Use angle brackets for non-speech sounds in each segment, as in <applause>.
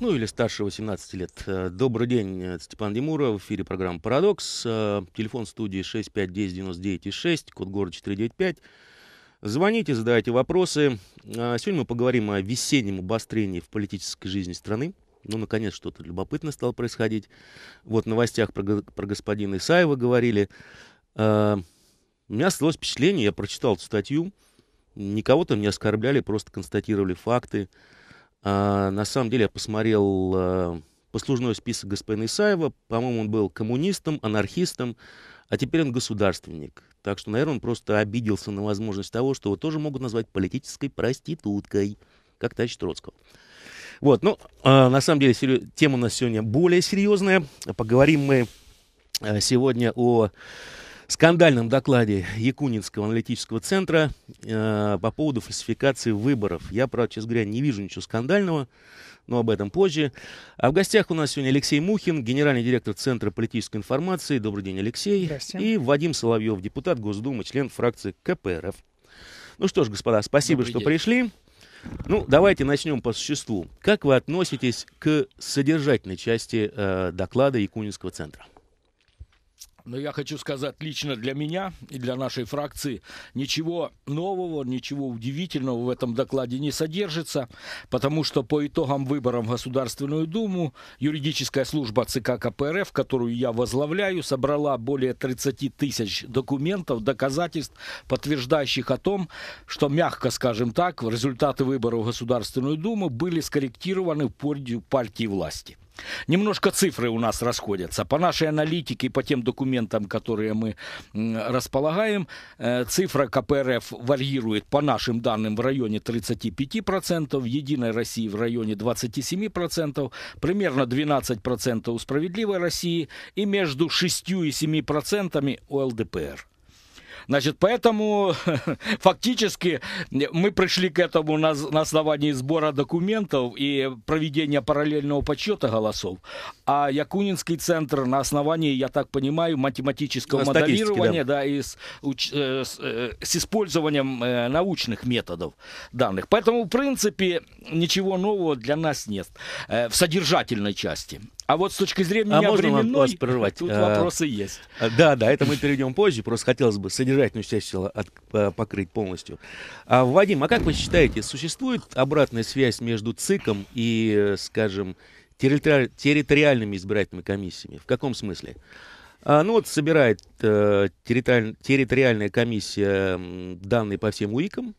ну или старше 18 лет. Э, добрый день, это Степан Демура, в эфире программа «Парадокс». Э, телефон студии 6510996, код города 495. Звоните, задавайте вопросы. Э, сегодня мы поговорим о весеннем обострении в политической жизни страны. Ну, наконец, что-то любопытное стало происходить. Вот в новостях про, про господина Исаева говорили. У меня сложилось впечатление, я прочитал эту статью, никого там не оскорбляли, просто констатировали факты. А, на самом деле я посмотрел а, послужной список господина Исаева. По-моему, он был коммунистом, анархистом, а теперь он государственник. Так что, наверное, он просто обиделся на возможность того, что его тоже могут назвать политической проституткой, как товарищ Троцкого. Вот, ну, а, на самом деле, серьез... тема у нас сегодня более серьезная. Поговорим мы э, сегодня о скандальном докладе Якунинского аналитического центра э, по поводу фальсификации выборов. Я, правда, честно говоря, не вижу ничего скандального, но об этом позже. А в гостях у нас сегодня Алексей Мухин, генеральный директор Центра политической информации. Добрый день, Алексей. И Вадим Соловьев, депутат Госдумы, член фракции КПРФ. Ну что ж, господа, спасибо, Добрый что день. пришли. Ну, давайте начнем по существу. Как вы относитесь к содержательной части э, доклада Якунинского центра? Но я хочу сказать лично для меня и для нашей фракции, ничего нового, ничего удивительного в этом докладе не содержится, потому что по итогам выборов в Государственную Думу юридическая служба ЦК КПРФ, которую я возглавляю, собрала более 30 тысяч документов, доказательств, подтверждающих о том, что, мягко скажем так, результаты выборов в Государственную Думу были скорректированы в пользу партии власти. Немножко цифры у нас расходятся. По нашей аналитике, по тем документам, которые мы располагаем, э, цифра КПРФ варьирует по нашим данным в районе 35%, Единой России в районе 27%, примерно 12% у Справедливой России и между 6 и 7% у ЛДПР. Значит, поэтому <laughs> фактически мы пришли к этому на, на основании сбора документов и проведения параллельного подсчета голосов. А Якунинский центр на основании, я так понимаю, математического на моделирования, да, да и с, уч, э, с, э, с использованием э, научных методов данных. Поэтому, в принципе, ничего нового для нас нет э, в содержательной части. А вот с точки зрения а можно временной, вас прервать? тут а, вопросы есть. А, да, да, это мы перейдем позже. Просто хотелось бы содержательную часть тела от, покрыть полностью. А, Вадим, а как вы считаете, существует обратная связь между ЦИКом и, скажем, территори- территориальными избирательными комиссиями? В каком смысле? А, ну вот собирает э, территори- территориальная комиссия данные по всем УИКам,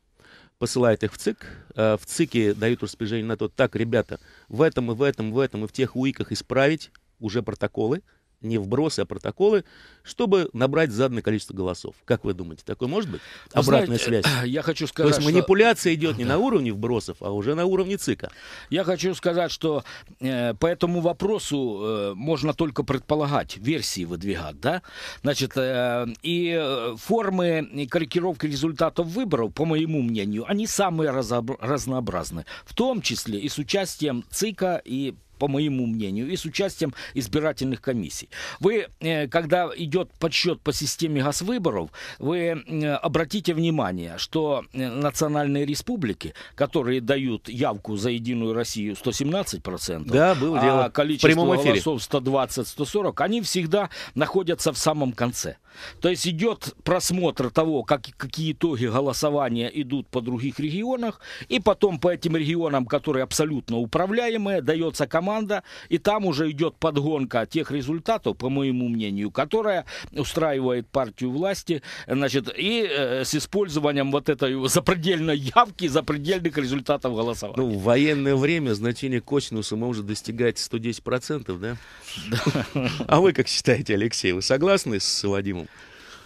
посылает их в ЦИК. Э, в ЦИКе дают распоряжение на то, так, ребята, в этом и в этом, в этом и в тех уиках исправить уже протоколы, не вбросы, а протоколы, чтобы набрать заданное количество голосов. Как вы думаете, такое может быть? Вы Обратная Знаете, связь. Э, я хочу сказать, То есть манипуляция идет не да. на уровне вбросов, а уже на уровне ЦИКа. Я хочу сказать, что э, по этому вопросу э, можно только предполагать, версии выдвигать, да? Значит, э, и э, формы корректировки результатов выборов, по моему мнению, они самые разоб... разнообразны, в том числе и с участием ЦИКа и по моему мнению, и с участием избирательных комиссий. Вы, э, когда идет подсчет по системе газвыборов, вы э, обратите внимание, что э, национальные республики, которые дают явку за Единую Россию 117%, да, было а дело. количество голосов 120-140, они всегда находятся в самом конце. То есть идет просмотр того, как, какие итоги голосования идут по других регионах, и потом по этим регионам, которые абсолютно управляемые, дается команда команда, и там уже идет подгонка тех результатов, по моему мнению, которая устраивает партию власти, значит, и э, с использованием вот этой <laughs> запредельной явки, запредельных результатов голосования. Ну, в военное время значение косинуса может достигать 110%, да? да. А вы как считаете, Алексей, вы согласны с Вадимом?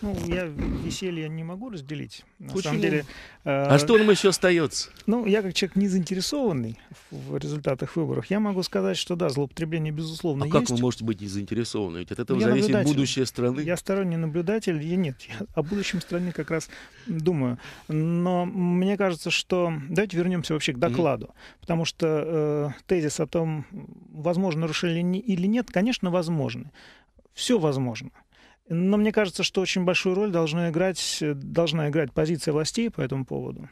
Ну, я веселье не могу разделить. На Почему? самом деле, а э, а что нам еще остается? Ну, я как человек не заинтересованный в результатах выборов, я могу сказать, что да, злоупотребление безусловно а есть. А как вы можете быть не заинтересованы? Ведь от этого я зависит будущее страны. Я сторонний наблюдатель, и нет, я о будущем стране как раз думаю. Но мне кажется, что... Давайте вернемся вообще к докладу. mm Потому что э, тезис о том, возможно нарушение или нет, конечно, возможно. Все возможно. Но мне кажется, что очень большую роль должна играть, э, должна играть позиция властей по этому поводу.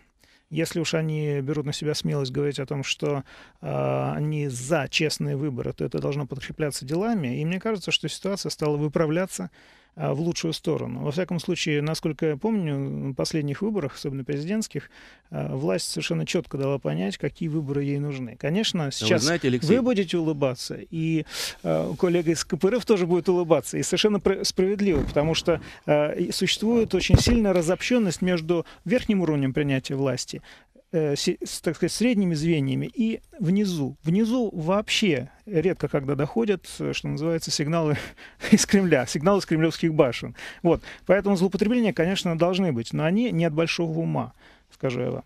Если уж они берут на себя смелость говорить о том, что э, они за честные выборы, то это должно подкрепляться делами. И мне кажется, что ситуация стала выправляться а, в лучшую сторону. Во всяком случае, насколько я помню, на последних выборах, особенно президентских, а, власть совершенно четко дала понять, какие выборы ей нужны. Конечно, а сейчас вы, знаете, Алексей... вы будете улыбаться, и коллега из КПРФ тоже будет улыбаться, и совершенно справедливо, потому что существует очень сильная разобщенность между верхним уровнем принятия власти Э, с, так сказать, средними звеньями и внизу. Внизу вообще редко когда доходят, э, что называется, сигналы <laughs> из Кремля, сигналы из кремлевских башен. Вот. Поэтому злоупотребления, конечно, должны быть, но они не от большого ума, скажу я вам.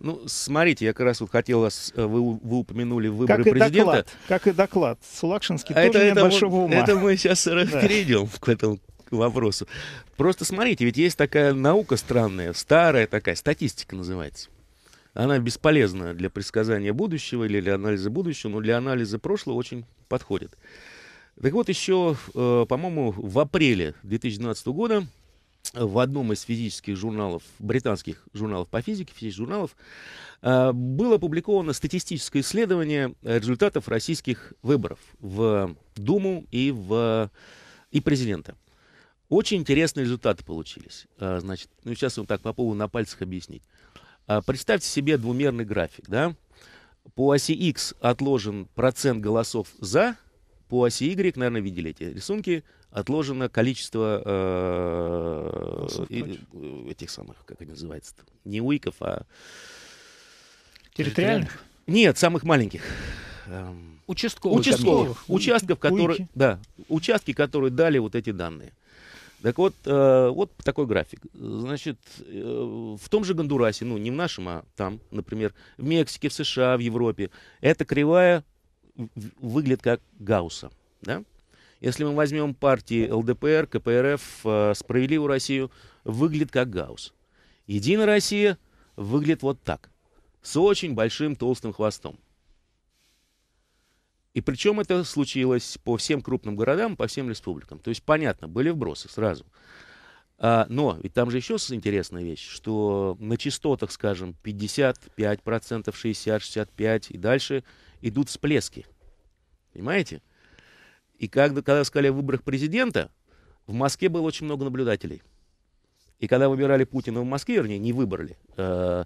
Ну, смотрите, я как раз вот хотел вас, э, вы, вы упомянули выборы как и президента. Доклад, как и доклад, Сулакшинский а тоже это, не это большого ума. Это мы сейчас <laughs> да. к этому вопросу. Просто смотрите, ведь есть такая наука странная, старая такая, статистика называется она бесполезна для предсказания будущего или для анализа будущего, но для анализа прошлого очень подходит. Так вот, еще, э, по-моему, в апреле 2012 года в одном из физических журналов, британских журналов по физике, физических журналов, э, было опубликовано статистическое исследование результатов российских выборов в Думу и, в, и президента. Очень интересные результаты получились. Э, значит, ну, сейчас вот так попробую на пальцах объяснить. А, представьте себе двумерный график, да? По оси X отложен процент голосов «за», по оси Y, наверное, видели эти рисунки, отложено количество э, э, этих самых, как они называются, не уиков, а... Территориальных? Нет, самых маленьких. Эм, участковых. Участковых. Участков, которые, да, участки, которые дали вот эти данные. Так вот, э, вот такой график. Значит, э, в том же Гондурасе, ну, не в нашем, а там, например, в Мексике, в США, в Европе, эта кривая выглядит как Гаусса, да? Если мы возьмем партии ЛДПР, КПРФ, э, «Справедливую Россию», выглядит как Гаусс. «Единая Россия» выглядит вот так, с очень большим толстым хвостом. И причем это случилось по всем крупным городам, по всем республикам. То есть, понятно, были вбросы сразу. А, но ведь там же еще интересная вещь, что на частотах, скажем, 55%, 60%, 65% и дальше идут всплески. Понимаете? И когда, когда сказали о выборах президента, в Москве было очень много наблюдателей. И когда выбирали Путина в Москве, вернее, не выбрали, э,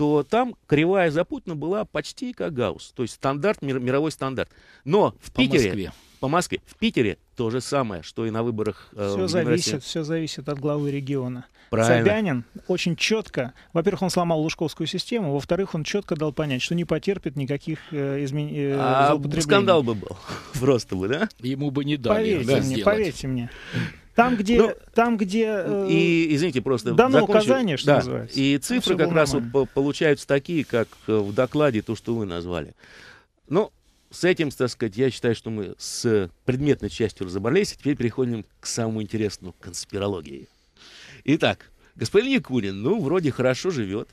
то там кривая запутана была почти как Гаусс. То есть стандарт, мир, мировой стандарт. Но в по Питере... Москве. По Москве. В Питере то же самое, что и на выборах э, все зависит, Все зависит от главы региона. Правильно. Собянин очень четко, во-первых, он сломал Лужковскую систему, во-вторых, он четко дал понять, что не потерпит никаких э, изменений. Э, а скандал бы был, <laughs> просто бы, да? Ему бы не дали. Поверьте да, мне, сделать. поверьте мне. Там, где... Ну, там, где э, и, извините, просто... Дано ну, закончу. указание, что да. называется. И цифры как раз нормально. вот получаются такие, как э, в докладе то, что вы назвали. Ну, с этим, так сказать, я считаю, что мы с предметной частью разобрались. и а Теперь переходим к самому интересному, к конспирологии. Итак, господин Якунин, ну, вроде хорошо живет,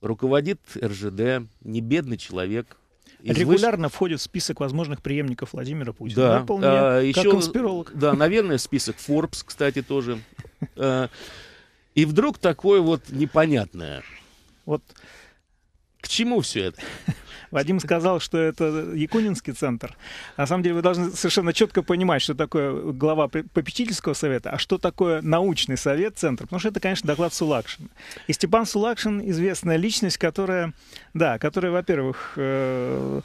руководит РЖД, не бедный человек, Регулярно выш... входит в список возможных преемников Владимира Путина. Да, да а, еще, как конспиролог. Да, наверное, список Forbes, кстати, тоже. <laughs> А, и вдруг такое вот непонятное. Вот к чему все это? <laughs> Вадим сказал, что это Якунинский центр. На самом деле вы должны совершенно четко понимать, что такое глава попечительского совета, а что такое научный совет центр, потому что это, конечно, доклад Сулакшина. И Степан Сулакшин известная личность, которая, да, которая, во-первых, э,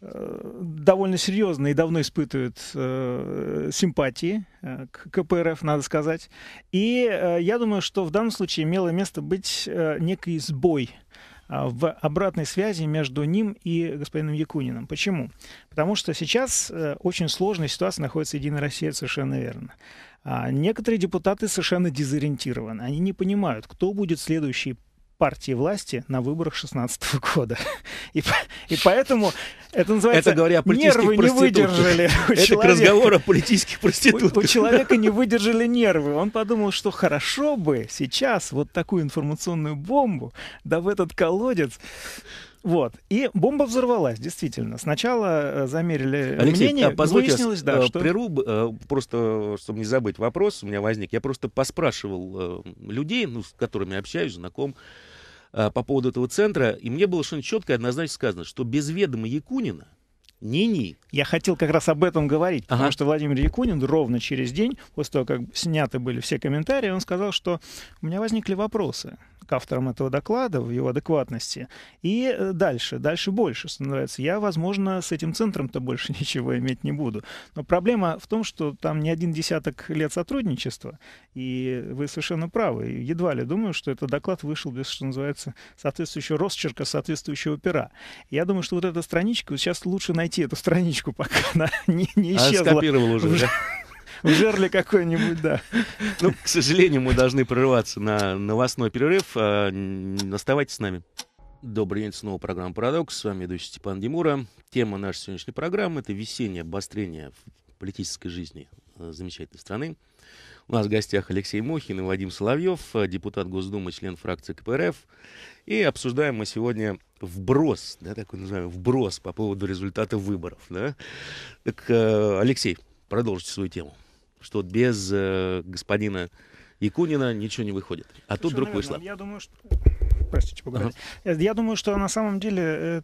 э, довольно серьезно и давно испытывает э, симпатии э, к КПРФ, надо сказать. И э, я думаю, что в данном случае имело место быть э, некий сбой а, в обратной связи между ним и господином Якуниным. Почему? Потому что сейчас э, очень сложная ситуация находится Единая Россия, совершенно верно. А, некоторые депутаты совершенно дезориентированы. Они не понимают, кто будет следующий партии власти на выборах 16 года. И, и поэтому это называется... Это говоря о нервы не выдержали. это человека, к разговору о политических проститутках. У, у человека не выдержали нервы. Он подумал, что хорошо бы сейчас вот такую информационную бомбу, да в этот колодец, вот. И бомба взорвалась, действительно. Сначала э, замерили Алексей, мнение, а выяснилось, да, э, что... Преруб, э, просто, чтобы не забыть вопрос, у меня возник. Я просто поспрашивал людей, ну, с которыми общаюсь, знаком, Э, по поводу этого центра, и мне было совершенно четко и однозначно сказано, что без ведома Якунина ни-ни. Я хотел как раз об этом говорить, ага. потому что Владимир Якунин ровно через день, после того, как сняты были все комментарии, он сказал, что у меня возникли вопросы к авторам этого доклада, в его адекватности. И э, дальше, дальше больше становится. Я, возможно, с этим центром-то больше <laughs> ничего иметь не буду. Но проблема в том, что там не один десяток лет сотрудничества, и вы совершенно правы. Едва ли думаю, что этот доклад вышел без, что называется, соответствующего росчерка, соответствующего пера. Я думаю, что вот эта страничка, вот сейчас лучше найти эту страничку, <laughs> пока она не, не а исчезла. А скопировал уже, да? <laughs> в жерле какой-нибудь, да. Ну, к сожалению, мы должны прерываться на новостной перерыв. А, оставайтесь с нами. Добрый день, снова программа «Парадокс». С вами ведущий Степан Демура. Тема нашей сегодняшней программы – это весеннее обострение в политической жизни э, замечательной страны. У нас в гостях Алексей Мохин и Вадим Соловьев, э, депутат Госдумы, член фракции КПРФ. И обсуждаем мы сегодня вброс, да, такой называемый вброс по поводу результата выборов. Да? Так, э, Алексей, продолжите свою тему что без э, господина Якунина ничего не выходит. А Совершенно тут вдруг верно. вышло. Я думаю, что простите, поговорить. Uh-huh. Э, я думаю, что на самом деле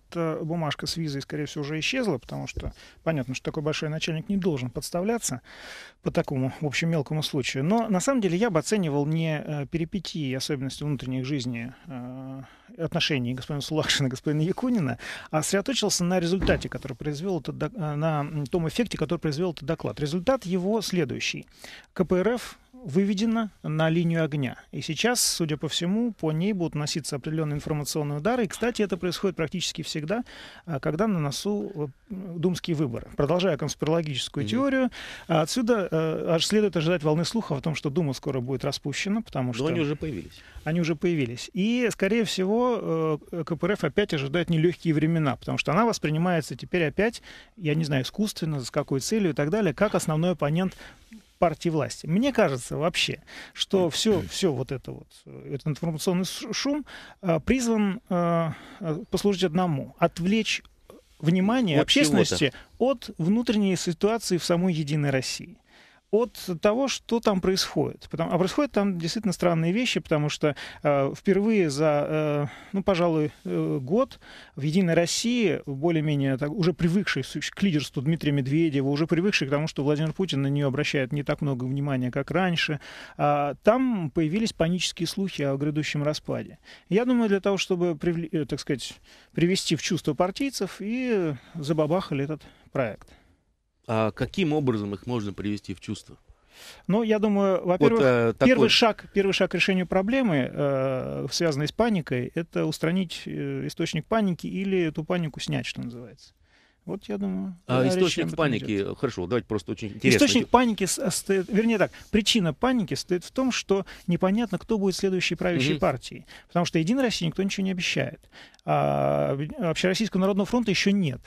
эта бумажка с визой, скорее всего, уже исчезла, потому что понятно, что такой большой начальник не должен подставляться по такому, в общем, мелкому случаю. Но на самом деле я бы оценивал не э, перипетии и особенности внутренних жизни э, отношений господина Сулакшина и господина Якунина, а сосредоточился на результате, который произвел этот, на том эффекте, который произвел этот доклад. Результат его следующий. КПРФ выведена на линию огня. И сейчас, судя по всему, по ней будут носиться определенные информационные удары. И, кстати, это происходит практически всегда, а, когда на носу э, думские выборы. Продолжая конспирологическую mm-hmm. теорию, а, отсюда э, аж следует ожидать волны слухов о том, что Дума скоро будет распущена, потому Но что... они уже появились. Они уже появились. И, скорее всего, э, КПРФ опять ожидает нелегкие времена, потому что она воспринимается теперь опять, я не знаю, искусственно, с какой целью и так далее, как основной оппонент партии власти. Мне кажется вообще, что все, все вот это вот, э, этот информационный шум э, призван э, послужить одному, отвлечь внимание вот общественности от внутренней ситуации в самой Единой России от того, что там происходит. Потому, а происходят там действительно странные вещи, потому что э, впервые за, э, ну, пожалуй, э, год в «Единой России», более-менее так, уже привыкший к лидерству Дмитрия Медведева, уже привыкший к тому, что Владимир Путин на нее обращает не так много внимания, как раньше, э, там появились панические слухи о грядущем распаде. Я думаю, для того, чтобы, привли, э, так сказать, привести в чувство партийцев и забабахали этот проект а каким образом их можно привести в чувство? Ну, я думаю, во-первых, вот, э, такой... первый шаг, первый шаг к решению проблемы, э, связанной с паникой, это устранить э, источник паники или эту панику снять, что называется. Вот я думаю. А источник паники, идет. хорошо, давайте просто очень интересно. Источник паники э, стоит, вернее так, причина паники стоит в том, что непонятно, кто будет следующей правящей угу. партией, потому что Единой России никто ничего не обещает, а Общероссийского народного фронта еще нет.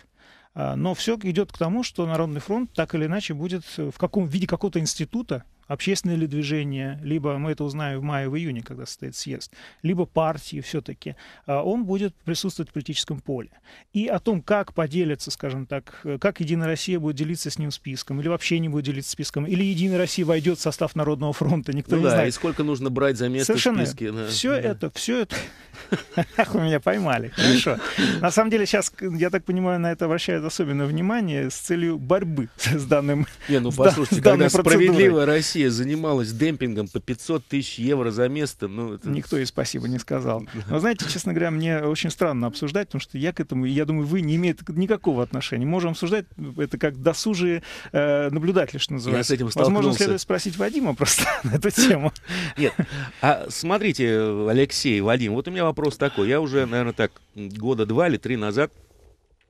А, но все идет к тому, что Народный фронт так или иначе будет в каком в виде какого-то института, общественное ли движение, либо мы это узнаем в мае, в июне, когда состоит съезд, либо партии все-таки, а, он будет присутствовать в политическом поле. И о том, как поделится, скажем так, как Единая Россия будет делиться с ним списком, или вообще не будет делиться списком, или Единая Россия войдет в состав Народного фронта, никто ну не да, знает. и сколько нужно брать за место Совершенно. в списке. Да. Все да. это, все это... <laughs> Ах, вы меня поймали, хорошо. На самом деле сейчас, я так понимаю, на это обращают особенное внимание с целью борьбы с данным Не, ну послушайте, когда справедливая Россия Россия занималась демпингом по 500 тысяч евро за место, ну... Это... Никто и спасибо не сказал. <laughs> Но знаете, честно говоря, мне очень странно обсуждать, потому что я к этому, я думаю, вы не имеет никакого отношения. Можем обсуждать это как досужие э, наблюдатели, что называется. Я с этим столкнулся. Возможно, следует спросить Вадима просто <laughs> на эту тему. Нет. А смотрите, Алексей, Вадим, вот у меня вопрос такой. Я уже, наверное, так года два или три назад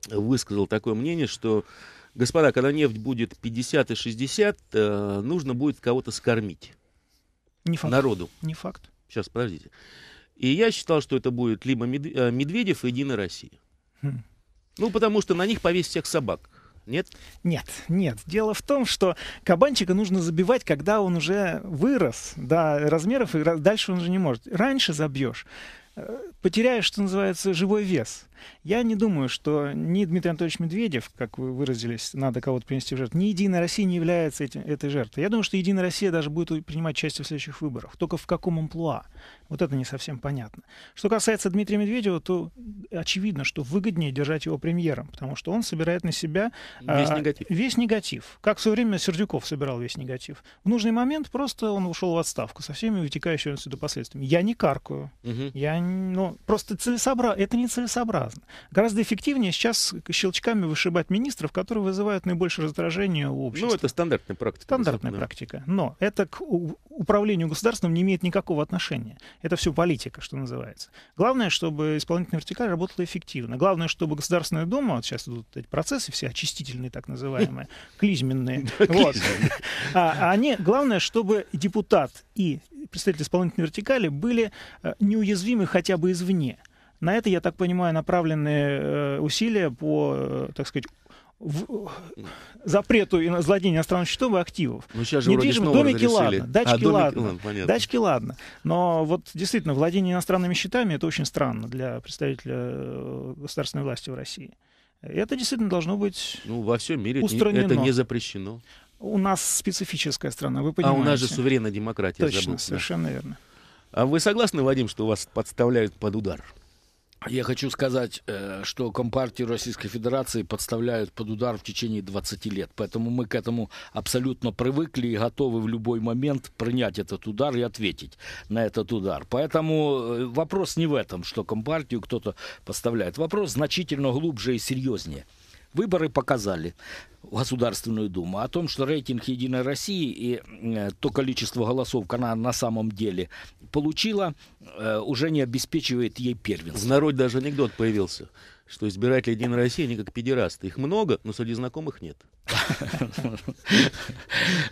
высказал такое мнение, что Господа, когда нефть будет 50 и 60, э, нужно будет кого-то скормить. Не факт. Народу. Не факт. Сейчас, подождите. И я считал, что это будет либо э, Медведев и Единая Россия. Хм. Ну, потому что на них повесить всех собак. Нет? Нет, нет. Дело в том, что кабанчика нужно забивать, когда он уже вырос до размеров, и дальше он уже не может. Раньше забьешь потеряешь, что называется, живой вес. Я не думаю, что ни Дмитрий Анатольевич Медведев, как вы выразились, надо кого-то принести в жертву, ни Единая Россия не является этим, этой жертвой. Я думаю, что Единая Россия даже будет принимать участие в следующих выборах. Только в каком амплуа? Вот это не совсем понятно. Что касается Дмитрия Медведева, то очевидно, что выгоднее держать его премьером, потому что он собирает на себя а, весь, а, негатив. весь негатив. Как в свое время Сердюков собирал весь негатив. В нужный момент просто он ушел в отставку со всеми вытекающими отсюда последствиями. Я не каркую, Угу. Я, ну, просто целесообразно. Это не целесообразно. Гораздо эффективнее сейчас щелчками вышибать министров, которые вызывают наибольшее раздражение у ну, общества. Ну, это стандартная практика. Стандартная да. практика. Но это к управлению государством не имеет никакого отношения. Это все политика, что называется. Главное, чтобы исполнительная вертикаль работала эффективно. Главное, чтобы Государственная Дума, вот сейчас идут эти процессы все очистительные, так называемые, <laughs> клизменные, вот. А, а они, главное, чтобы депутат и представители исполнительной вертикали были э, неуязвимы хотя бы извне. На это, я так понимаю, направлены э, усилия по, э, так сказать, в, запрету и злодения иностранных счетов и активов. Ну, сейчас же Недвижимость, домики разрешили. ладно, дачки а, домики, ладно, ладно ну, дачки ладно. Но вот действительно, владение иностранными счетами это очень странно для представителя э, государственной власти в России. Это действительно должно быть Ну, во всем мире устранено. это не запрещено. У нас специфическая страна, вы понимаете. А у нас же суверенная демократия. Точно, забыл, совершенно да. верно. А вы согласны, Вадим, что вас подставляют под удар? Я хочу сказать, э, что Компартию Российской Федерации подставляют под удар в течение 20 лет. Поэтому мы к этому абсолютно привыкли и готовы в любой момент принять этот удар и ответить на этот удар. Поэтому э, вопрос не в этом, что Компартию кто-то подставляет. Вопрос значительно глубже и серьезнее. Выборы показали Государственную Думу о том, что рейтинг Единой России и э, то количество голосов, которое она на самом деле получила, э, уже не обеспечивает ей первенство. В народе даже анекдот появился что избиратели Единой России, они как педерасты. Их много, но среди знакомых нет. <laughs>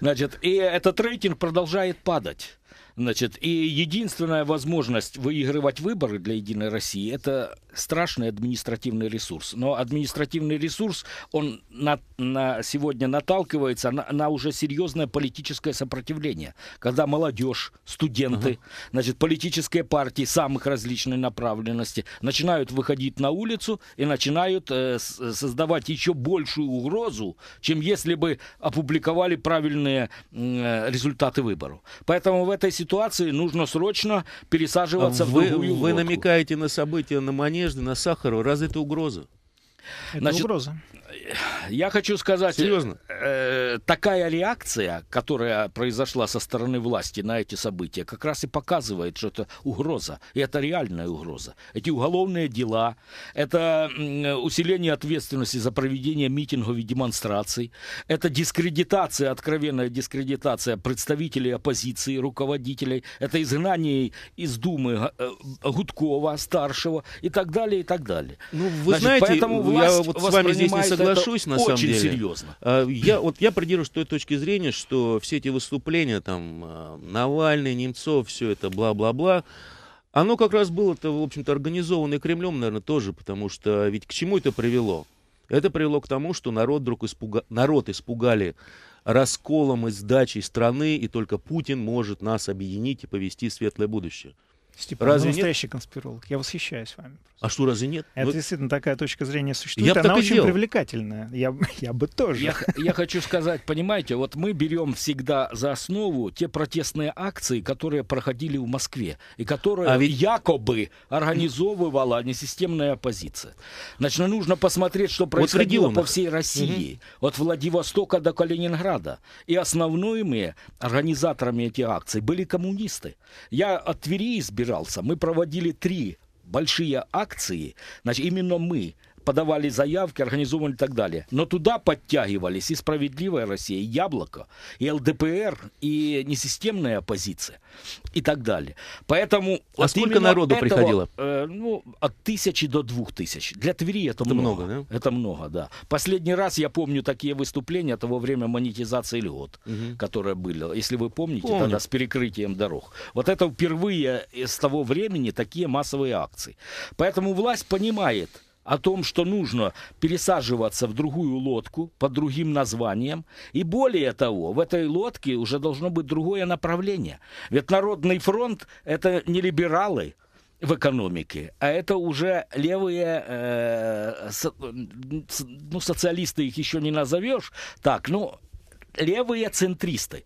Значит, и этот рейтинг продолжает падать. Значит, и единственная возможность выигрывать выборы для Единой России – это страшный административный ресурс. Но административный ресурс, он на, на сегодня наталкивается на, на уже серьезное политическое сопротивление, когда молодежь, студенты, uh значит, политические партии самых различных направленностей начинают выходить на улицу и начинают э, создавать еще большую угрозу, чем если бы опубликовали правильные э, результаты выборов. Поэтому в этой ситуации нужно срочно пересаживаться а вы, в другую Вы лодку. намекаете на события на манеже надежды на Сахарова, разве это угроза? Это Значит, угроза. Я хочу сказать, Серьезно? Э, такая реакция, которая произошла со стороны власти на эти события, как раз и показывает, что это угроза. И это реальная угроза. Эти уголовные дела, это усиление ответственности за проведение митингов и демонстраций, это дискредитация, откровенная дискредитация представителей оппозиции, руководителей, это изгнание из Думы э, Гудкова, старшего и так далее, и так далее. Ну, вы Значит, знаете, поэтому власть я вот с вами здесь не согласен соглашусь на самом деле. Очень серьезно. А, я вот я придерживаюсь той точки зрения, что все эти выступления там а, Навальный, Немцов, все это бла-бла-бла. Оно как раз было-то, в общем-то, организовано и Кремлем, наверное, тоже, потому что ведь к чему это привело? Это привело к тому, что народ вдруг испуга... народ испугали расколом и сдачей страны, и только Путин может нас объединить и повести в светлое будущее. Степан, разве вы ну, настоящий нет? конспиролог. Я восхищаюсь вами. Просто. А что, разве нет? Это Вы... действительно такая точка зрения существует. Я Она очень сделал. привлекательная. Я, я бы тоже. Я, я хочу сказать, понимаете, вот мы берем всегда за основу те протестные акции, которые проходили в Москве, и которые а ведь... якобы организовывала несистемная оппозиция. Значит, ну, нужно посмотреть, что происходило вот по всей России. Угу. От Владивостока до Калининграда. И основными организаторами этих акций были коммунисты. Я от Твери избирал разбежался. Мы проводили три большие акции. Значит, именно мы подавали заявки, организовывали и так далее. Но туда подтягивались и «Справедливая Россия», и «Яблоко», и ЛДПР, и несистемная оппозиция и так далее. Поэтому... А вот сколько народу этого, приходило? Э, ну, от тысячи до двух тысяч. Для Твери это, это много. много да? Это много, да. Последний раз я помню такие выступления того время монетизации льгот, угу. которые были. Если вы помните, Помню. тогда с перекрытием дорог. Вот это впервые с того времени такие массовые акции. Поэтому власть понимает, о том, что нужно пересаживаться в другую лодку под другим названием. И более того, в этой лодке уже должно быть другое направление. Ведь Народный фронт – это не либералы, в экономике, а это уже левые э, со, ну, социалисты их еще не назовешь, так, ну левые центристы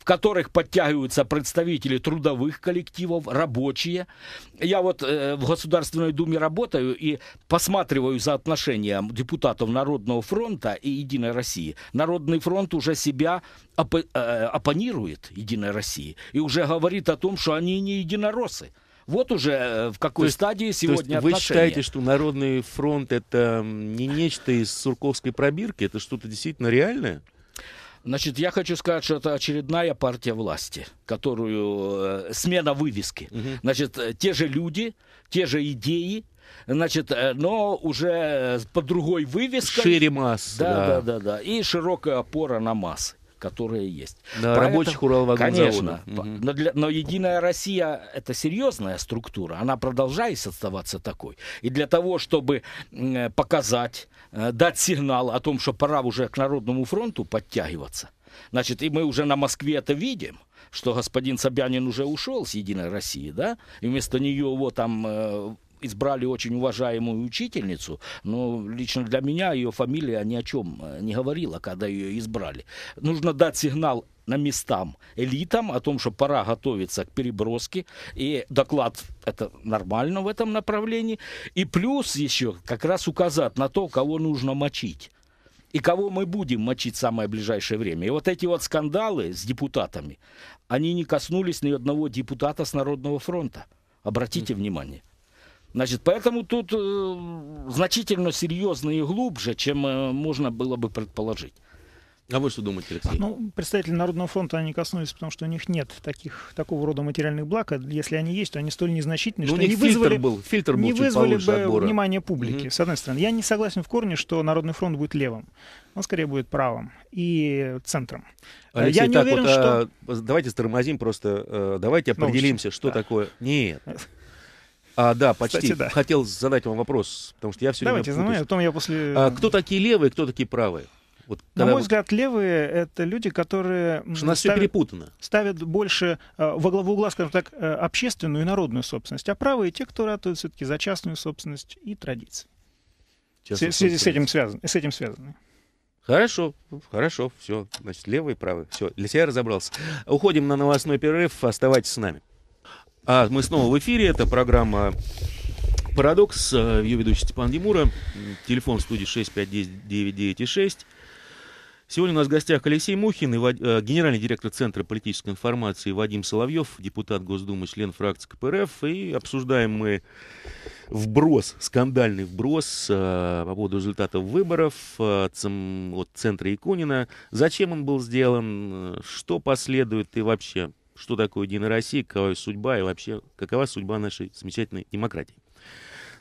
в которых подтягиваются представители трудовых коллективов, рабочие. Я вот э, в Государственной Думе работаю и посматриваю за отношения депутатов Народного фронта и Единой России. Народный фронт уже себя оп- э, оппонирует Единой России и уже говорит о том, что они не единоросы Вот уже э, в какой то есть, стадии сегодня то есть Вы отношения. считаете, что Народный фронт это не нечто из сурковской пробирки, это что-то действительно реальное? Значит, я хочу сказать, что это очередная партия власти, которую э, смена вывески. Угу. Значит, э, те же люди, те же идеи, значит, э, но уже э, под другой вывеской. Шире масс. Да, да, да, да, да. И широкая опора на массы которая есть. На Про рабочих Конечно. Угу. Но, для, но Единая Россия — это серьезная структура. Она продолжает оставаться такой. И для того, чтобы э, показать, э, дать сигнал о том, что пора уже к Народному фронту подтягиваться, значит, и мы уже на Москве это видим, что господин Собянин уже ушел с Единой России, да, и вместо нее его там э, избрали очень уважаемую учительницу, но лично для меня ее фамилия ни о чем э, не говорила, когда ее избрали. Нужно дать сигнал на местам элитам о том, что пора готовиться к переброске. И доклад это нормально в этом направлении. И плюс еще как раз указать на то, кого нужно мочить и кого мы будем мочить в самое ближайшее время. И вот эти вот скандалы с депутатами, они не коснулись ни одного депутата с Народного фронта. Обратите mm-hmm. внимание. Значит, поэтому тут э, значительно серьезно и глубже, чем э, можно было бы предположить. А вы что думаете, Алексей? Ну, представители Народного фронта они коснулись, потому что у них нет таких, такого рода материальных благ. А если они есть, то они столь незначительны, ну, что не вызвали, был, фильтр был не вызвали бы отбора. внимания публики, mm-hmm. с одной стороны. Я не согласен в корне, что Народный фронт будет левым. Он скорее будет правым и центром. Э, Алексей, Я не так уверен, вот, а, что... А, давайте стормозим просто, э, давайте определимся, Новости, что да. такое... Нет. <laughs> А, да, почти. Кстати, да. Хотел задать вам вопрос, потому что я все Давайте, время Давайте, ну, потом я после... А, кто такие левые, кто такие правые? Вот, На мой вы... взгляд, левые — это люди, которые... Что нас ставят, все перепутано. Ставят больше э, во главу угла, скажем так, э, общественную и народную собственность, а правые — те, кто ратуют все-таки за частную собственность и традиции. В связи с, этим связан, с этим связаны. Хорошо, хорошо, все. Значит, левый и правый. Все, для себя разобрался. Уходим на новостной перерыв. Оставайтесь с нами. А мы снова в эфире. Это программа «Парадокс». Э, Ее ведущий Степан Демура. Телефон в студии 65996. Сегодня у нас в гостях Алексей Мухин, и Вад... Э, генеральный директор Центра политической информации Вадим Соловьев, депутат Госдумы, член фракции КПРФ. И обсуждаем мы вброс, скандальный вброс э, по поводу результатов выборов э, цем, от Центра Якунина. Зачем он был сделан, э, что последует и вообще что такое Единая Россия, какова ее судьба и вообще какова судьба нашей замечательной демократии.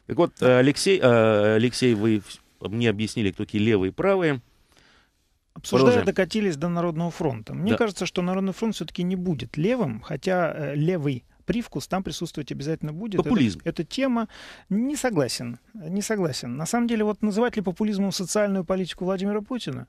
Так вот, Алексей, а, Алексей, вы мне объяснили, кто такие левые и правые. Обсуждая, докатились до Народного фронта. Мне да. кажется, что Народный фронт все-таки не будет левым, хотя э, левый привкус там присутствовать обязательно будет. Популизм. эта тема. Не согласен. Не согласен. На самом деле, вот называть ли популизмом социальную политику Владимира Путина?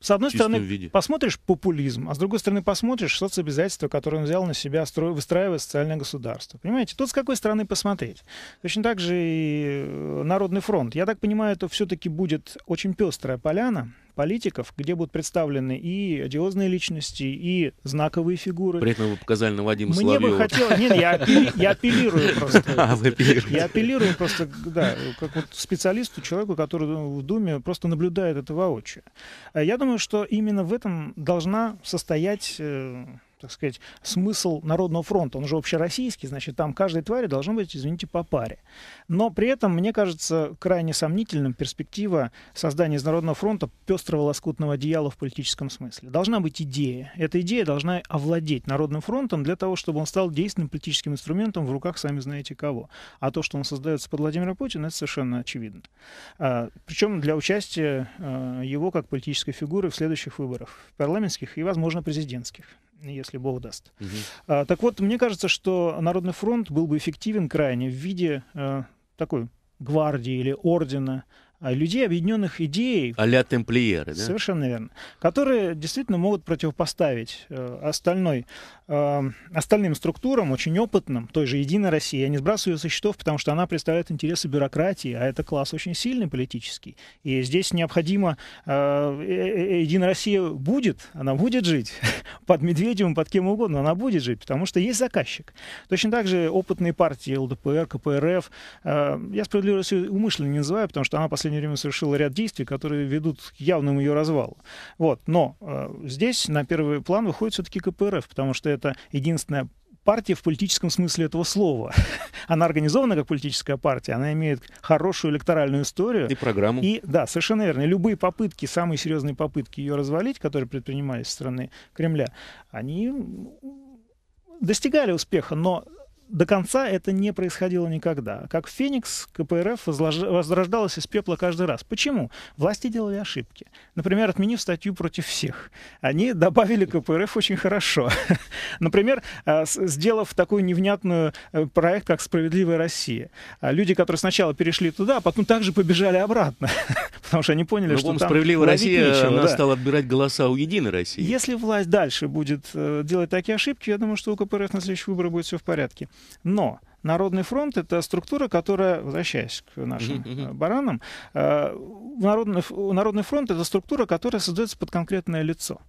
С одной стороны, виде. посмотришь популизм, а с другой стороны, посмотришь соцобязательства, которое он взял на себя, строй, выстраивая социальное государство. Понимаете, тут с какой стороны посмотреть. Точно так же и э, Народный фронт. Я так понимаю, это все-таки будет очень пестрая поляна, политиков, где будут представлены и одиозные личности, и знаковые фигуры. При этом вы показали на Вадима Мне Соловьева. бы хотелось... Нет, я, апелли... я <laughs> апеллирую просто. А, вы апеллируете. Я апеллирую просто, да, как вот специалисту, человеку, который ну, в Думе просто наблюдает это воочию. Э, я думаю, что именно в этом должна состоять э, так сказать, смысл Народного фронта. Он же общероссийский, значит, там каждой твари должно быть, извините, по паре. Но при этом, мне кажется, крайне сомнительным перспектива создания из Народного фронта пестрого лоскутного одеяла в политическом смысле. Должна быть идея. Эта идея должна овладеть Народным фронтом для того, чтобы он стал действенным политическим инструментом в руках сами знаете кого. А то, что он создается под Владимира Путина, это совершенно очевидно. А, причем для участия а, его как политической фигуры в следующих выборах, парламентских и, возможно, президентских если Бог даст. Угу. так вот, мне кажется, что Народный фронт был бы эффективен крайне в виде э, такой гвардии или ордена а, людей, объединенных идеей. А-ля темплиеры, да? Совершенно верно. Которые действительно могут противопоставить э, остальной, э, остальным структурам, очень опытным, той же «Единой России». Я не сбрасываю ее со счетов, потому что она представляет интересы бюрократии, а это класс очень сильный политический. И здесь необходимо... Э, э «Единая Россия» будет, она будет жить <laughs> под Медведевым, под кем угодно, она будет жить, потому что есть заказчик. Точно так же опытные партии ЛДПР, КПРФ. Э, я справедливо умышленно не называю, потому что она последняя последнее время совершила ряд действий, которые ведут к явному ее развалу. Вот. Но э, здесь на первый план выходит все-таки КПРФ, потому что это единственная партия в политическом смысле этого слова. <laughs> Она организована как политическая партия, она имеет хорошую электоральную историю. И программу. И, да, совершенно верно. любые попытки, самые серьезные попытки ее развалить, которые предпринимались со стороны Кремля, они достигали успеха, но до конца это не происходило никогда. Как Феникс, КПРФ возрождалась из пепла каждый раз. Почему? Власти делали ошибки. Например, отменив статью против всех. Они добавили КПРФ очень хорошо. <laughs> Например, э, сделав такой невнятную э, проект, как «Справедливая Россия». Э, люди, которые сначала перешли туда, а потом также побежали обратно. <laughs> потому что они поняли, Но, что там справедливая Россия, нечего, она да. стала отбирать голоса у Единой России. Если власть дальше будет э, делать такие ошибки, я думаю, что у КПРФ на следующий выборы будет все в порядке. Но Народный фронт — это структура, которая, возвращаясь к нашим э, баранам, э, Народный, Народный фронт — это структура, которая создается под конкретное лицо.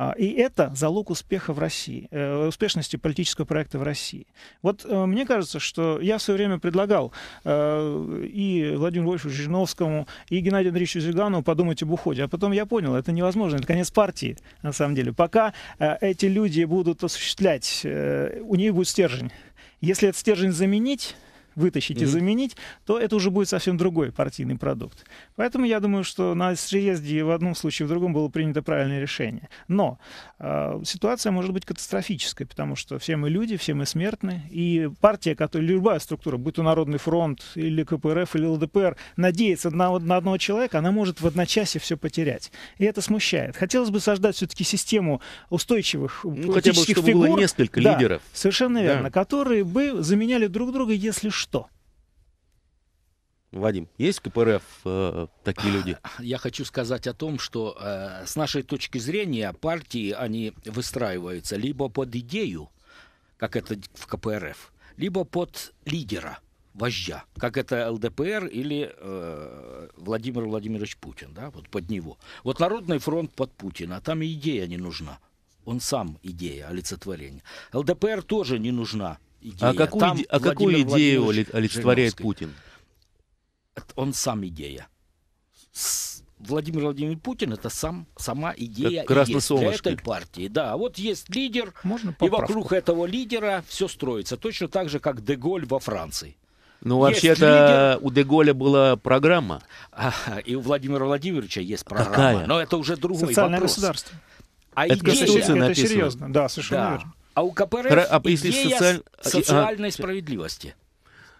А, и это залог успеха в России, э, успешности политического проекта в России. Вот э, мне кажется, что я в свое время предлагал э, и Владимиру Вольфовичу Жириновскому, и Геннадию Андреевичу Зюганову подумать об уходе. А потом я понял, это невозможно, это конец партии, на самом деле. Пока эти люди будут осуществлять, у них будет стержень. Если этот стержень заменить вытащить mm-hmm. и заменить, то это уже будет совсем другой партийный продукт. Поэтому я думаю, что на съезде в одном случае, в другом было принято правильное решение. Но э, ситуация может быть катастрофической, потому что все мы люди, все мы смертны, и партия, которая, любая структура, будь то Народный фронт или КПРФ или ЛДПР, надеется на, на одного человека, она может в одночасье все потерять. И это смущает. Хотелось бы создать все-таки систему устойчивых ну, хотя бы, чтобы фигур. было несколько да, лидеров. Совершенно верно, да. которые бы заменяли друг друга, если что что? Вадим, есть в КПРФ э, такие люди? Я хочу сказать о том, что э, с нашей точки зрения партии, они выстраиваются либо под идею, как это в КПРФ, либо под лидера, вождя, как это ЛДПР или э, Владимир Владимирович Путин, да, вот под него. Вот Народный фронт под Путина, там идея не нужна. Он сам идея, олицетворение. ЛДПР тоже не нужна идея. А какую, Там а какую идею олицетворяет Путин? Он сам идея. С... Владимир Владимирович Путин это сам сама идея как для этой партии. Да, вот есть лидер, Можно и вокруг этого лидера все строится точно так же, как Деголь во Франции. Ну, вообще-то у Деголя была программа. А, и у Владимира Владимировича есть программа. Какая? Но это уже другой Социальное вопрос. государство. А это идея... это серьезно, да, совершенно да. верно. А у КПРФ Р... а, если идея социаль... А, социальной а... справедливости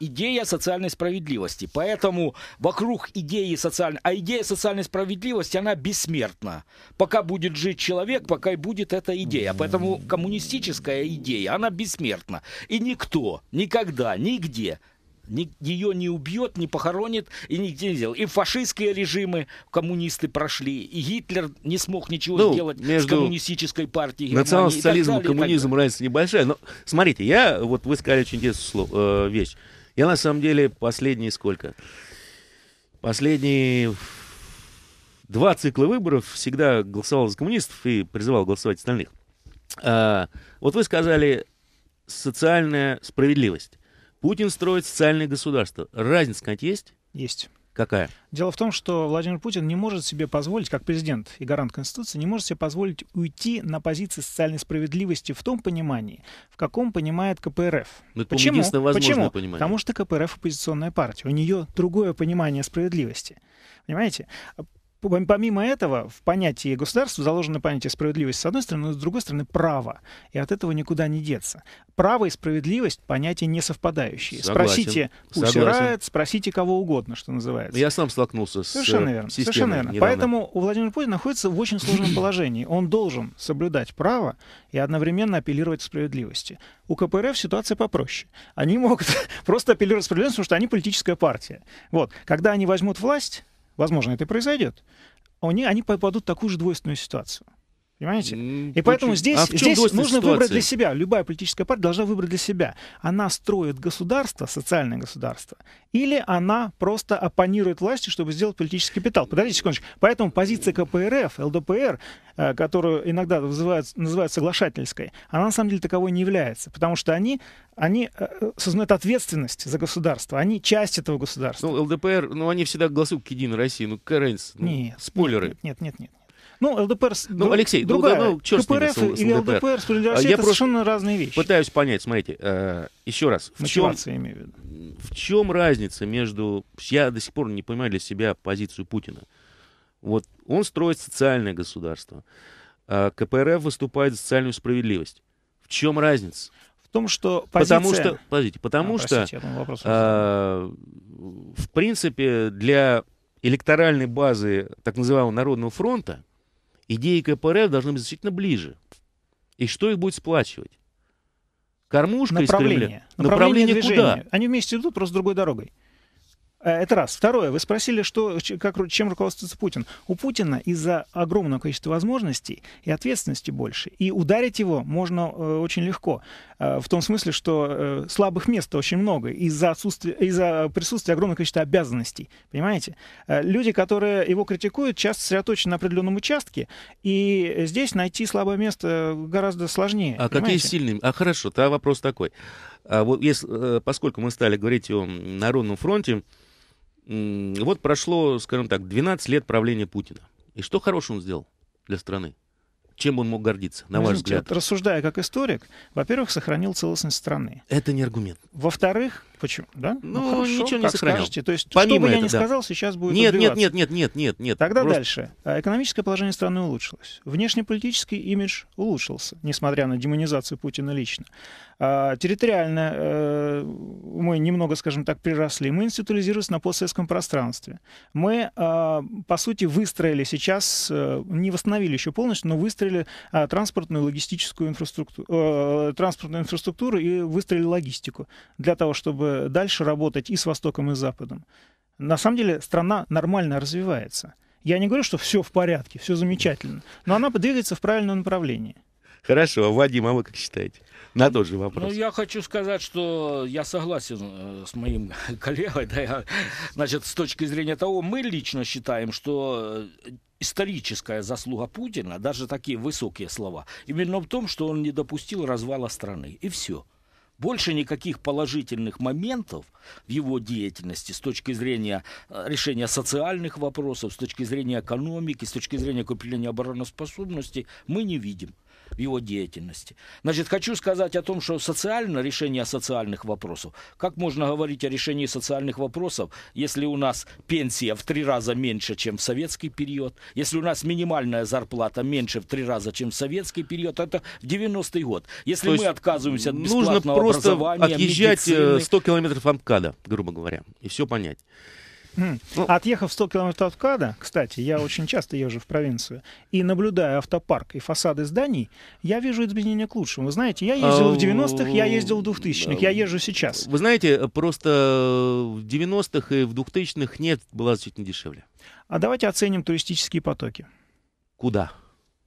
идея социальной справедливости. Поэтому вокруг идеи социальной... А идея социальной справедливости, она бессмертна. Пока будет жить человек, пока и будет эта идея. Поэтому коммунистическая идея, она бессмертна. И никто, никогда, нигде ее не убьет, не похоронит и нигде не сделает. И фашистские режимы коммунисты прошли, и Гитлер не смог ничего ну, сделать между с коммунистической партией. Национал-социализм и коммунизм разница небольшая. Но смотрите, я, вот вы сказали очень интересную слово, э, вещь. Я на самом деле последние сколько? Последние два цикла выборов всегда голосовал за коммунистов и призывал голосовать остальных. А, вот вы сказали социальная справедливость. Путин строит социальное государство. Разница, конечно, есть? Есть. Какая? Дело в том, что Владимир Путин не может себе позволить, как президент и гарант Конституции, не может себе позволить уйти на позиции социальной справедливости в том понимании, в каком понимает КПРФ. Но ну, это, Почему? Почему? Понимание. Потому что КПРФ оппозиционная партия. У нее другое понимание справедливости. Понимаете? помимо этого, в понятии государства заложено понятие справедливости с одной стороны, но с другой стороны право. И от этого никуда не деться. Право и справедливость — понятия не совпадающие. Согласен. Спросите Усирает, спросите кого угодно, что называется. Ну, я сам столкнулся с э, Совершенно верно. Системой Совершенно верно. Недавно. Поэтому Владимир Путин находится в очень сложном <clears throat> положении. Он должен соблюдать право и одновременно апеллировать к справедливости. У КПРФ ситуация попроще. Они могут <laughs> просто апеллировать к справедливости, потому что они политическая партия. Вот. Когда они возьмут власть, возможно, это и произойдет, они, они попадут в такую же двойственную ситуацию. Понимаете? И Почему? Ну, поэтому здесь, а здесь нужно ситуации? выбрать для себя. Любая политическая партия должна выбрать для себя. Она строит государство, социальное государство, или она просто оппонирует власти, чтобы сделать политический капитал. Подождите секундочку. Поэтому позиция КПРФ, ЛДПР, э, которую иногда называют, называют соглашательской, она на самом деле таковой не является. Потому что они, они э, сознают ответственность за государство. Они часть этого государства. Ну, ЛДПР, ну они всегда голосуют к Единой России. Ну, какая разница? Ну, нет, спойлеры. Нет, нет, нет. нет. Ну, ЛДПР... Ну, Алексей, ну, другая. Ну, да, ну, КПРФ с, с и ЛДПР, ЛДПР справедливость, а, это совершенно разные вещи. пытаюсь понять, смотрите, э, еще раз. В чем, в чем разница между... Я до сих пор не понимаю для себя позицию Путина. Вот он строит социальное государство. А КПРФ выступает за социальную справедливость. В чем разница? В том, что позиция... Потому что, подождите, потому а, простите, что, а, в принципе, для электоральной базы так называемого Народного фронта идеи КПРФ должны быть значительно ближе. И что их будет сплачивать? Кормушка направление. из Кремля? Направление, направление движения. куда? Они вместе идут, просто другой дорогой. Э, это раз. Второе. Вы спросили, что, как, чем руководствуется Путин. У Путина из-за огромного количества возможностей и ответственности больше. И ударить его можно э, очень легко. Э, в том смысле, что э, слабых мест очень много из-за отсутствия, из-за присутствия огромного количества обязанностей. Понимаете? Э, люди, которые его критикуют, часто сосредоточены на определенном участке. И здесь найти слабое место гораздо сложнее. А понимаете? какие сильные? А хорошо, то вопрос такой. А вот если, э, поскольку мы стали говорить о Народном фронте, вот прошло, скажем так, 12 лет правления Путина. И что хорошего он сделал для страны? Чем он мог гордиться, на ну, ваш Извините, взгляд? Вот, рассуждая как историк, во-первых, сохранил целостность страны. Это не аргумент. Во-вторых, Почему? Да? Ну, ну хорошо, ничего не сохранил. То есть, Помимо что бы этого, я ни да. сказал, сейчас будет Нет, убиваться. нет, нет, нет, нет, нет, нет. Тогда просто... дальше. А, экономическое положение страны улучшилось. Внешнеполитический имидж улучшился, несмотря на демонизацию Путина лично. А, территориально э, мы немного, скажем так, приросли. Мы институализировались на постсоветском пространстве. Мы, э, по сути, выстроили сейчас, э, не восстановили еще полностью, но выстроили э, транспортную логистическую инфраструктуру, э, транспортную инфраструктуру и выстроили логистику для того, чтобы дальше работать и с Востоком, и с Западом. На самом деле страна нормально развивается. Я не говорю, что все в порядке, все замечательно, но она двигается в правильном направлении. Хорошо, а Вадим, а вы как считаете? На тот же вопрос. Ну, я хочу сказать, что я согласен э, с моим <laughs> коллегой. Да, я, значит, с точки зрения того, мы лично считаем, что э, историческая заслуга Путина, даже такие высокие слова, именно в том, что он не допустил развала страны. И все. Больше никаких положительных моментов в его деятельности с точки зрения э, решения социальных вопросов, с точки зрения экономики, с точки зрения укрепления обороноспособности мы не видим в его деятельности. Значит, хочу сказать о том, что социально решение социальных вопросов. Как можно говорить о решении социальных вопросов, если у нас пенсия в три раза меньше, чем в советский период, если у нас минимальная зарплата меньше в три раза, чем в советский период, это 90-й год. Если То мы отказываемся от бесплатного нужно просто образования, отъезжать э, медицины, 100 километров от Када, грубо говоря, и все понять. Mm. Ну, Отъехав 100 километров от КАДа, кстати, я очень часто езжу в провинцию, и наблюдая автопарк и фасады зданий, я вижу изменения к лучшему. Вы знаете, я ездил в 90-х, а, я ездил в 2000-х, я езжу сейчас. Вы знаете, просто в 90-х и в 2000-х нет была значительно дешевле. А давайте оценим туристические потоки. Куда?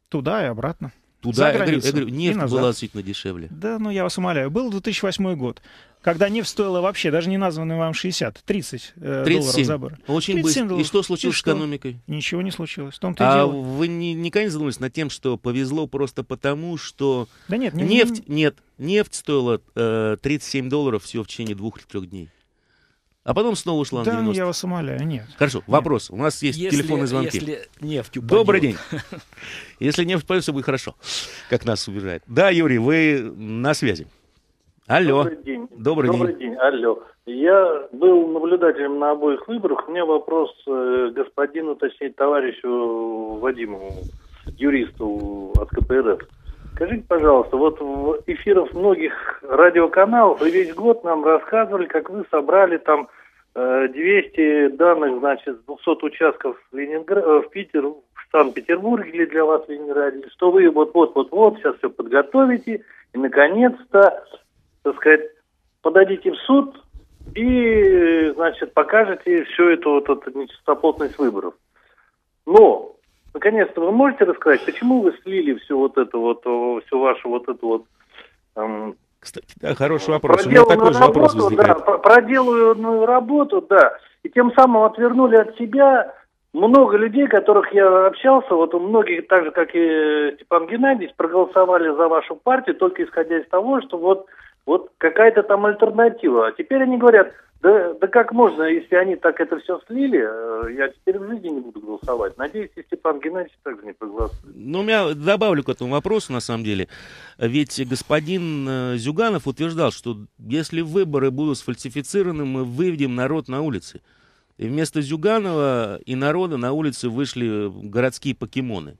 Туда и обратно туда, я говорю, я говорю, нефть была значительно дешевле. Да, ну я вас умоляю. Был 2008 год когда нефть стоила вообще, даже не названную вам 60, 30 э, 37. долларов за баррель. Очень 37 быстро. Долларов. И что случилось и что? с экономикой? Ничего не случилось. В том-то а и вы не, никогда не задумывались над тем, что повезло просто потому, что да нет, не, нефть, не... нет, нефть стоила э, 37 долларов всего в течение двух-трех дней. А потом снова ушла на 90. я вас умоляю, нет. Хорошо, нет. вопрос. У нас есть если, телефонные звонки. Если нефть упадет. Добрый день. Если нефть упадет, все будет хорошо. Как нас убежает. Да, Юрий, вы на связи. Алло. Добрый день. Добрый, Добрый день. день. Алло. Я был наблюдателем на обоих выборах. У меня вопрос э, господину, точнее, товарищу Вадиму, юристу от КПРФ. Скажите, пожалуйста, вот в эфирах многих радиоканалов и весь год нам рассказывали, как вы собрали там 200 э, данных, значит, 200 участков в, Ленинград, э, в Питер, в Санкт-Петербурге или для вас в Ленинграде, что вы вот-вот-вот-вот сейчас все подготовите, и, наконец-то, так сказать, подадите в суд и, значит, покажете всю эту вот эту нечистоплотность выборов. Но, наконец-то, вы можете рассказать, почему вы слили всю вот эту вот, всю вашу вот эту вот... Эм, Кстати, да, хороший э, вопрос. У меня такой же работу, вопрос возникает. Да, проделанную работу, да. И тем самым отвернули от себя много людей, которых я общался, вот многие, так же, как и Степан Геннадьевич, проголосовали за вашу партию, только исходя из того, что вот вот какая-то там альтернатива. А теперь они говорят, да, да как можно, если они так это все слили, э, я теперь в жизни не буду голосовать. Надеюсь, и Степан Геннадьевич также не проголосует. Ну, я добавлю к этому вопросу, на самом деле. Ведь господин э, Зюганов утверждал, что если выборы будут сфальсифицированы, мы выведем народ на улицы. И вместо Зюганова и народа на улице вышли городские покемоны.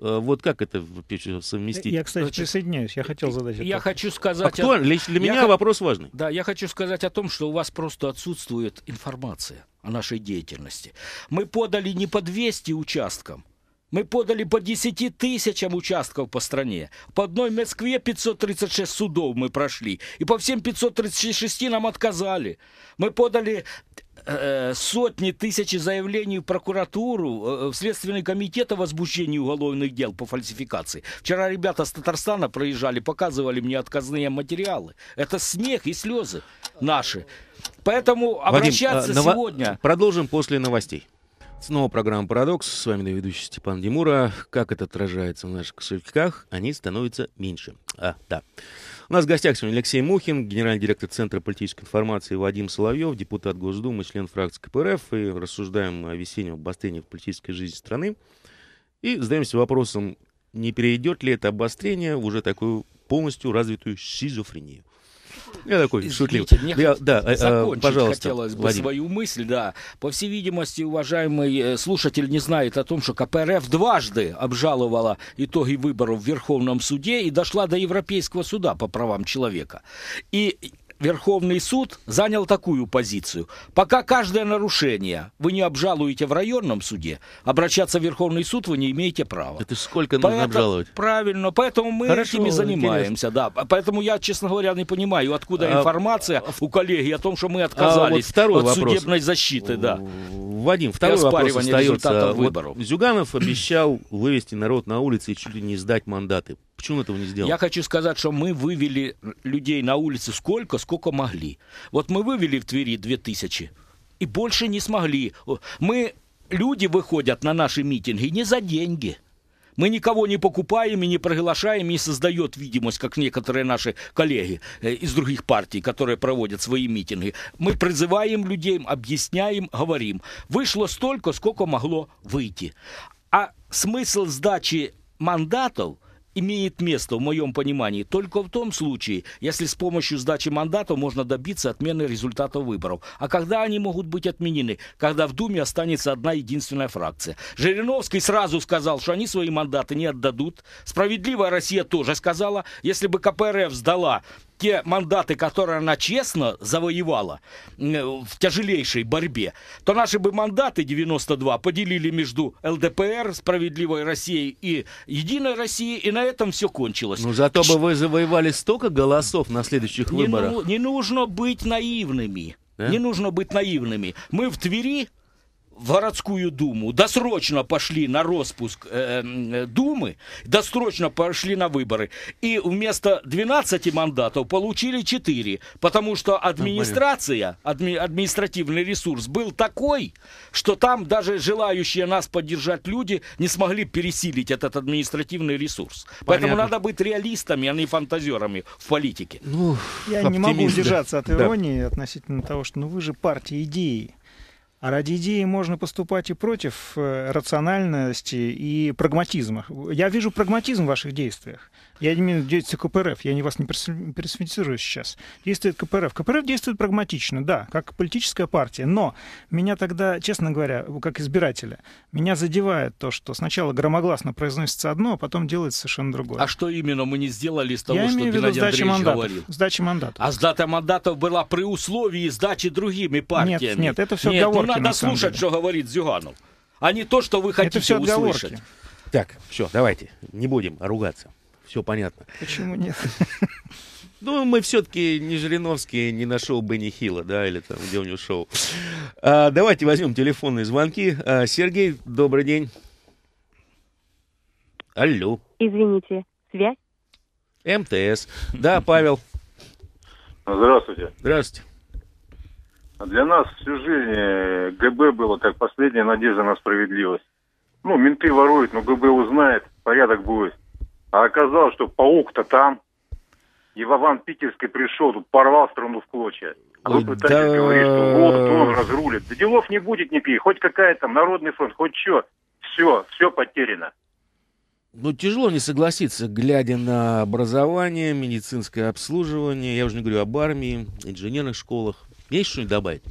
Э, вот как это э, совместить? Я, кстати, присоединяюсь. Я хотел задать я это. хочу сказать... Актуально. О... Для меня я... вопрос важный. Да, я хочу сказать о том, что у вас просто отсутствует информация о нашей деятельности. Мы подали не по 200 участкам, мы подали по 10 тысячам участков по стране. По одной Москве 536 судов мы прошли. И по всем 536 нам отказали. Мы подали Э, э, сотни тысяч заявлений в прокуратуру, э, в Следственный комитет о возбуждении уголовных дел по фальсификации. Вчера ребята с Татарстана проезжали, показывали мне отказные материалы. Это смех и слезы наши. Поэтому обращаться Вадим, сегодня... Продолжим после новостей. Снова программа «Парадокс». С вами ведущий Степан Демура. Как это отражается в наших кошельках? Они становятся меньше. А, да. У нас в гостях сегодня Алексей Мухин, генеральный директор Центра политической информации Вадим Соловьев, депутат Госдумы, член фракции КПРФ. И рассуждаем о весеннем обострении в политической жизни страны. И задаемся вопросом, не перейдет ли это обострение в уже такую полностью развитую шизофрению. Я такой Извините, шутливый. Мне ну, я, да, э, э, закончить пожалуйста, хотелось бы Владимир. свою мысль, да. По всей видимости, уважаемый э, слушатель не знает о том, что КПРФ дважды обжаловала итоги выборов в Верховном суде и дошла до Европейского суда по правам человека. И Верховный суд занял такую позицию. Пока каждое нарушение вы не обжалуете в районном суде, обращаться в Верховный суд вы не имеете права. Это сколько поэтому, обжаловать? Правильно, поэтому мы Хорошо, этими занимаемся. Да. Поэтому я, честно говоря, не понимаю, откуда а, информация у коллеги о том, что мы отказались а вот второй от вопрос. судебной защиты. Да. Вадим, второй вопрос остается. Вот выборов. Зюганов обещал вывести народ на улицы и чуть ли не сдать мандаты. Почему этого не сделал? Я хочу сказать, что мы вывели людей на улицы сколько, сколько могли. Вот мы вывели в Твери 2000 и больше не смогли. Мы, люди выходят на наши митинги не за деньги. Мы никого не покупаем и не приглашаем, и создает видимость, как некоторые наши коллеги э, из других партий, которые проводят свои митинги. Мы призываем людей, объясняем, говорим. Вышло столько, сколько могло выйти. А смысл сдачи мандатов – имеет место в моем понимании только в том случае, если с помощью сдачи мандата можно добиться отмены результата выборов. А когда они могут быть отменены? Когда в Думе останется одна единственная фракция. Жириновский сразу сказал, что они свои мандаты не отдадут. Справедливая Россия тоже сказала, если бы КПРФ сдала те мандаты, которые она честно завоевала э, в тяжелейшей борьбе, то наши бы мандаты 92 поделили между ЛДПР, Справедливой Россией и Единой Россией, и на этом все кончилось. Ну, зато бы вы завоевали столько голосов на следующих выборах. Ну, не нужно быть наивными. Да? Не нужно быть наивными. Мы в Твери в городскую думу, досрочно пошли на распуск э, эм, э, думы, досрочно пошли на выборы. И вместо 12 мандатов получили 4, потому что администрация, адми, административный ресурс был такой, что там даже желающие нас поддержать люди не смогли пересилить этот административный ресурс. Понятно. Поэтому надо быть реалистами, а не фантазерами в политике. Ну, Я оптимизм. не могу удержаться от иронии да. относительно того, что ну вы же партия идеи. А ради идеи можно поступать и против э, рациональности и прагматизма. Я вижу прагматизм в ваших действиях. Я не имею в виду действия КПРФ, я не вас не персонифицирую сейчас. Действует КПРФ. КПРФ действует прагматично, да, как политическая партия, но меня тогда, честно говоря, как избирателя, меня задевает то, что сначала громогласно произносится одно, а потом делается совершенно другое. А что именно мы не сделали из того, я что имею Геннадий виду, Андреевич мандатов, говорил? Сдача мандатов. А сдача мандатов была при условии сдачи другими партиями. Нет, нет, это все нет, отговорки. Ну надо на слушать, деле. что говорит Зюганов, а не то, что вы хотите это все отговорки. услышать. Так, все, давайте, не будем ругаться все понятно. Почему нет? <laughs> Ну, мы все-таки не Жириновский, не нашел бы ни Хила, да, или там, где у него шоу. А, давайте возьмем телефонные звонки. А, Сергей, добрый день. Алло. Извините, связь? МТС. Да, Павел. Здравствуйте. Здравствуйте. А для нас всю жизнь э, ГБ было как последняя надежда на справедливость. Ну, менты воруют, но ГБ узнает, порядок будет. А оказалось, что паук-то там. И Вован Питерский пришел, тут порвал страну в клочья. А вы пытаетесь да... говорить, что вот он разрулит. Да делов не будет пей. Хоть какая то народный фронт, хоть что. Все, все потеряно. Ну, тяжело не согласиться, глядя на образование, медицинское обслуживание, я уже не говорю об армии, инженерных школах. Есть что-нибудь добавить?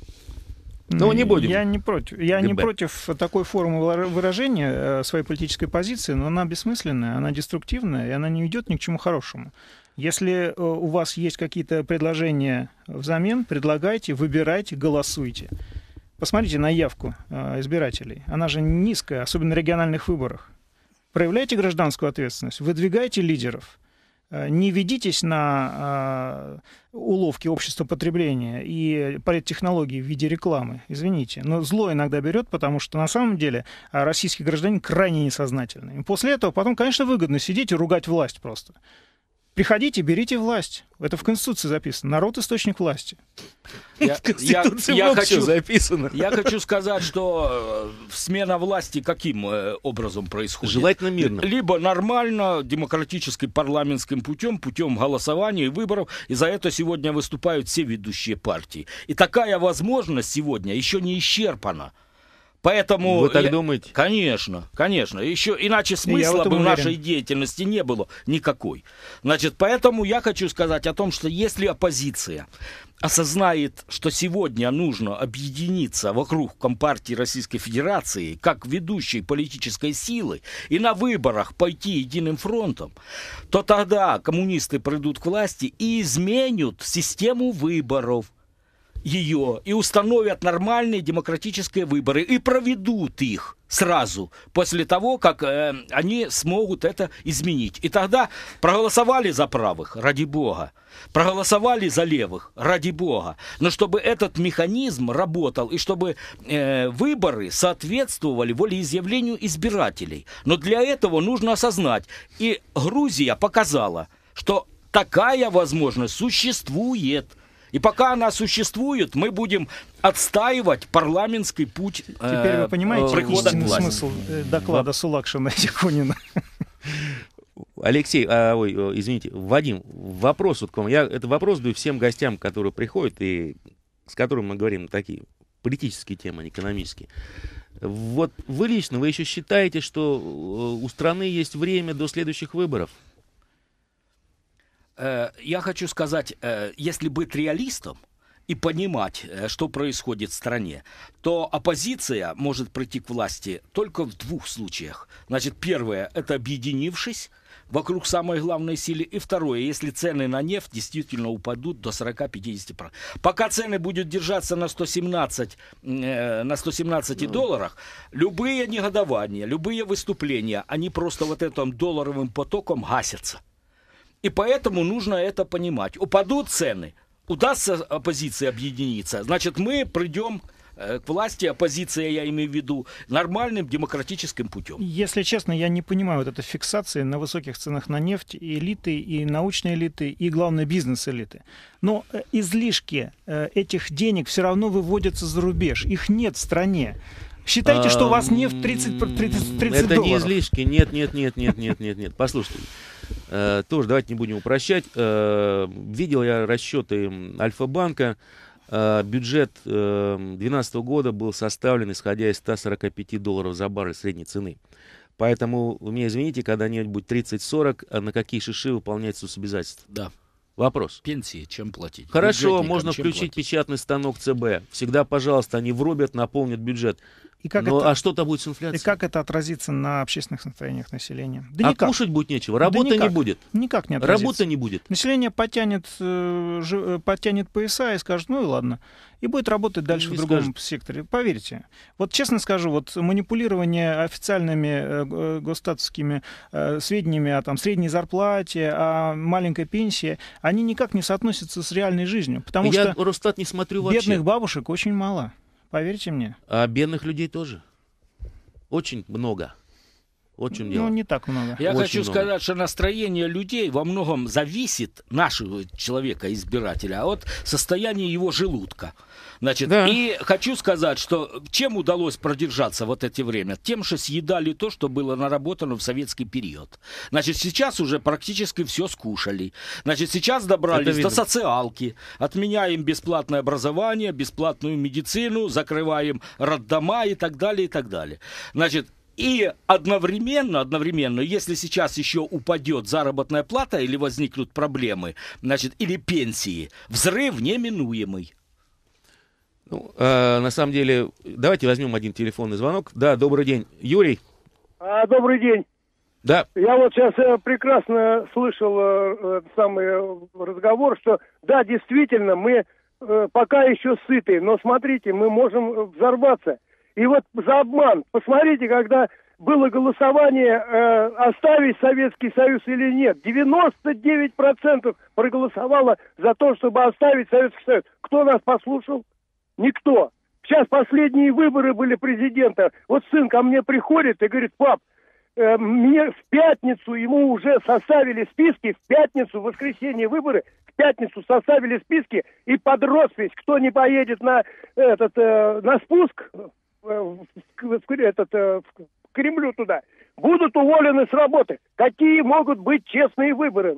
Ну, не будем. Я не против, я ГБ. не против такой формы выражения э, своей политической позиции, но она бессмысленная, она деструктивная, и она не ведет ни к чему хорошему. Если э, у вас есть какие-то предложения взамен, предлагайте, выбирайте, голосуйте. Посмотрите на явку э, избирателей. Она же низкая, особенно в региональных выборах. Проявляйте гражданскую ответственность, выдвигайте лидеров – Э, не ведитесь на э, уловки общества потребления и политтехнологии в виде рекламы. Извините. Но зло иногда берет, потому что на самом деле э, российские граждане крайне несознательны. И после этого потом, конечно, выгодно сидеть и ругать власть просто. Приходите, берите власть. Это в Конституции записано. Народ — источник власти. Я, в я, я хочу, записано. Я хочу сказать, что э, смена власти каким э, образом происходит? Желательно мирно. Либо нормально, демократическим, парламентским путем, путем голосования и выборов. И за это сегодня выступают все ведущие партии. И такая возможность сегодня еще не исчерпана. Поэтому... Вы так я... думаете? Конечно, конечно. Еще иначе смысла бы уверен. нашей деятельности не было никакой. Значит, поэтому я хочу сказать о том, что если оппозиция осознает, что сегодня нужно объединиться вокруг Компартии Российской Федерации как ведущей политической силы и на выборах пойти единым фронтом, то тогда коммунисты придут к власти и изменят систему выборов ее и установят нормальные демократические выборы и проведут их сразу после того, как э, они смогут это изменить. И тогда проголосовали за правых, ради бога, проголосовали за левых, ради бога. Но чтобы этот механизм работал и чтобы э, выборы соответствовали волеизъявлению избирателей. Но для этого нужно осознать, и Грузия показала, что такая возможность существует – и пока она существует, мы будем отстаивать парламентский путь. Э, Теперь вы понимаете э, прихода смысл э, доклада Сулакшина и Якунина. Алексей, а, ой, извините, Вадим, вопрос вот к вам. Я это вопрос даю всем гостям, которые приходят и с которыми мы говорим такие политические темы, а не экономические. Вот вы лично, вы еще считаете, что у страны есть время до следующих выборов? Э, я хочу сказать, э, если быть реалистом, и понимать, э, что происходит в стране, то оппозиция может прийти к власти только в двух случаях. Значит, первое – это объединившись вокруг самой главной силы. И второе, если цены на нефть действительно упадут до 40-50%. Пока цены будут держаться на 117, э, на 117 ну. долларах, любые негодования, любые выступления, они просто вот этим долларовым потоком гасятся. И поэтому нужно это понимать. Упадут цены, удастся оппозиции объединиться, значит, мы придем э, к власти, оппозиция, я имею в виду, нормальным демократическим путем. Если честно, я не понимаю вот этой фиксации на высоких ценах на нефть и элиты, и научные элиты, и, главное, бизнес-элиты. Но э, излишки э, этих денег все равно выводятся за рубеж. Их нет в стране. Считайте, что у вас нефть 30, 30, 30 Это долларов. не излишки. Нет, нет, нет, нет, нет, нет, нет. Послушайте. Э, тоже давайте не будем упрощать. Э, видел я расчеты Альфа-банка. Э, бюджет 2012 э, года был составлен, исходя из 145 долларов за баррель средней цены. Поэтому, вы меня извините, когда-нибудь 30-40, а на какие шиши выполняется обязательства? Да. Вопрос. Пенсии чем платить? Хорошо, можно включить печатный станок ЦБ. Всегда, пожалуйста, они врубят, наполнят бюджет. И как ну, это, а что то будет с инфляцией? И как это отразится на общественных состояниях населения? Да а никак. кушать будет нечего, работы да никак, не будет. Никак не отразится. Работы не будет. Население потянет, э, э, потянет пояса и скажет, ну и ладно. И будет работать дальше не в другом скажет. секторе. Поверьте. Вот честно скажу, вот манипулирование официальными э, э, сведениями о там, средней зарплате, о маленькой пенсии, они никак не соотносятся с реальной жизнью. Потому Я что Росстат не смотрю вообще. бедных бабушек очень мало. Поверьте мне. А бедных людей тоже. Очень много. очень. в Ну, не так много. Я Очень хочу много. сказать, что настроение людей во многом зависит, нашего человека, избирателя, а от состояния его желудка. Значит, да. и хочу сказать, что чем удалось продержаться вот это время? Тем, что съедали то, что было наработано в советский период. Значит, сейчас уже практически все скушали. Значит, сейчас добрались до социалки. Отменяем бесплатное образование, бесплатную медицину, закрываем роддома и так далее, и так далее. Значит, и одновременно, одновременно, если сейчас еще упадет заработная плата или возникнут проблемы, значит, или пенсии, взрыв неминуемый. Ну, э, на самом деле, давайте возьмем один телефонный звонок. Да, добрый день. Юрий. А, добрый день. Да. Я вот сейчас э, прекрасно слышал э, э самый э, разговор, что да, действительно, мы э, пока еще сыты, но смотрите, мы можем э, взорваться. И вот за обман, посмотрите, когда было голосование, э, оставить Советский Союз или нет. 99% проголосовало за то, чтобы оставить Советский Союз. Кто нас послушал? Никто. Сейчас последние выборы были президента. Вот сын ко мне приходит и говорит, пап, э, мне в пятницу ему уже составили списки, в пятницу, в воскресенье выборы, в пятницу составили списки и под роспись, кто не поедет на, этот, э, на спуск э, в, этот, э, в Кремлю туда, будут уволены с работы. Какие могут быть честные выборы?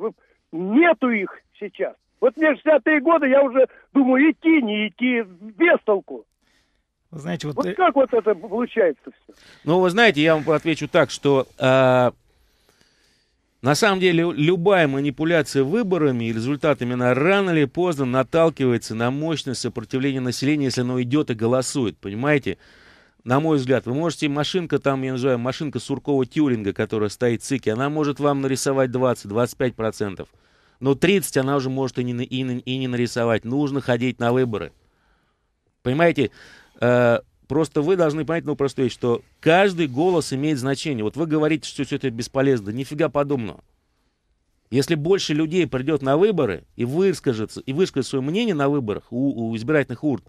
Нету их сейчас. Вот мне 60-е годы, я уже думаю, идти, не идти, без толку. Знаете, вот... вот э, как вот это получается все? Ну, вы знаете, я вам отвечу так, что э, на самом деле любая манипуляция выборами и результатами, она рано или поздно наталкивается на мощное сопротивление населения, если оно идет и голосует, понимаете? на мой взгляд, вы можете машинка, там, я называю, машинка Суркова-Тюринга, которая стоит в ЦИКе, она может вам нарисовать 20-25%. Но 30 она уже может и не, и, и не нарисовать. Нужно ходить на выборы. Понимаете, э, просто вы должны понять ну простую вещь, что каждый голос имеет значение. Вот вы говорите, что все это бесполезно. Нифига подобного. Если больше людей придет на выборы и выскажется, и выскажет свое мнение на выборах у, у избирательных урн,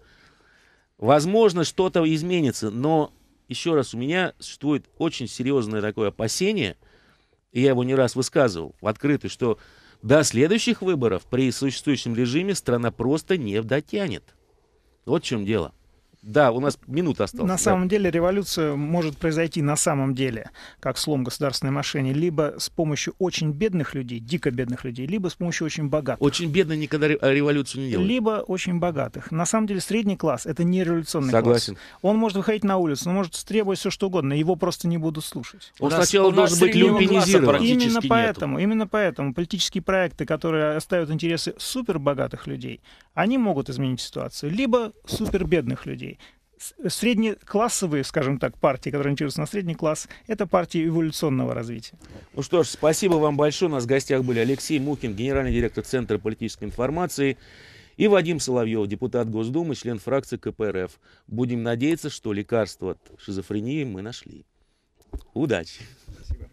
возможно, что-то изменится. Но, еще раз, у меня существует очень серьезное такое опасение, и я его не раз высказывал в открытую, что до следующих выборов при существующем режиме страна просто не дотянет. Вот в чем дело. Да, у нас минута осталась. На да. самом деле революция может произойти на самом деле, как слом государственной машины, либо с помощью очень бедных людей, дико бедных людей, либо с помощью очень богатых. Очень бедные никогда э, революцию не делают. Либо очень богатых. На самом деле средний класс — это не революционный Согласен. класс. Он может выходить на улицу, он может требовать все что угодно, его просто не будут слушать. Он сначала должен быть люмпинизирован. Именно поэтому, нету. именно поэтому политические проекты, которые оставят интересы супербогатых людей, они могут изменить ситуацию. Либо супербедных людей среднеклассовые, скажем так, партии, которые ориентируются на средний класс, это партии эволюционного развития. Ну что ж, спасибо вам большое. У нас в гостях были Алексей Мухин, генеральный директор Центра политической информации, и Вадим Соловьев, депутат Госдумы, член фракции КПРФ. Будем надеяться, что лекарство от шизофрении мы нашли. Удачи! Спасибо.